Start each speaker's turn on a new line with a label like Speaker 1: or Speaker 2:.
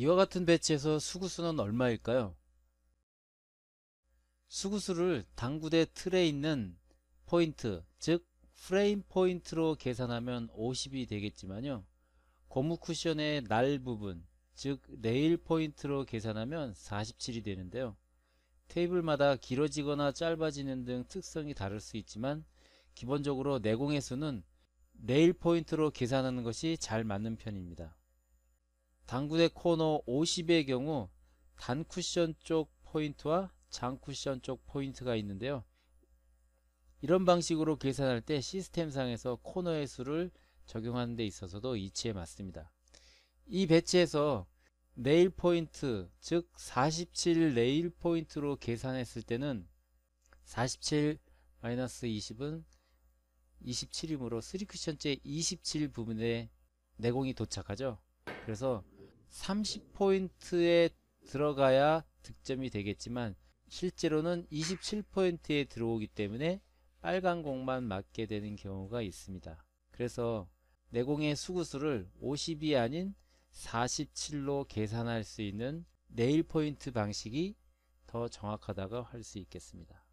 Speaker 1: 이와 같은 배치에서 수구수는 얼마일까요? 수구수를 당구대 틀에 있는 포인트, 즉 프레임 포인트로 계산하면 50이 되겠지만요. 고무 쿠션의 날 부분, 즉 레일 포인트로 계산하면 47이 되는데요. 테이블마다 길어지거나 짧아지는 등 특성이 다를 수 있지만 기본적으로 내공의 수는 레일 포인트로 계산하는 것이 잘 맞는 편입니다. 당구대 코너 50의 경우 단쿠션 쪽 포인트와 장쿠션 쪽 포인트가 있는데요. 이런 방식으로 계산할 때 시스템상에서 코너의 수를 적용하는 데 있어서도 이치에 맞습니다. 이 배치에서 네일 포인트, 즉 47레일 포인트로 계산했을 때는 47 20은 27이므로 3쿠션째 27 부분에 내공이 도착하죠. 그래서 30포인트에 들어가야 득점이 되겠지만 실제로는 27포인트에 들어오기 때문에 빨간 공만 맞게 되는 경우가 있습니다. 그래서 내공의 네 수구수를 50이 아닌 47로 계산할 수 있는 네일 포인트 방식이 더 정확하다고 할 수 있겠습니다.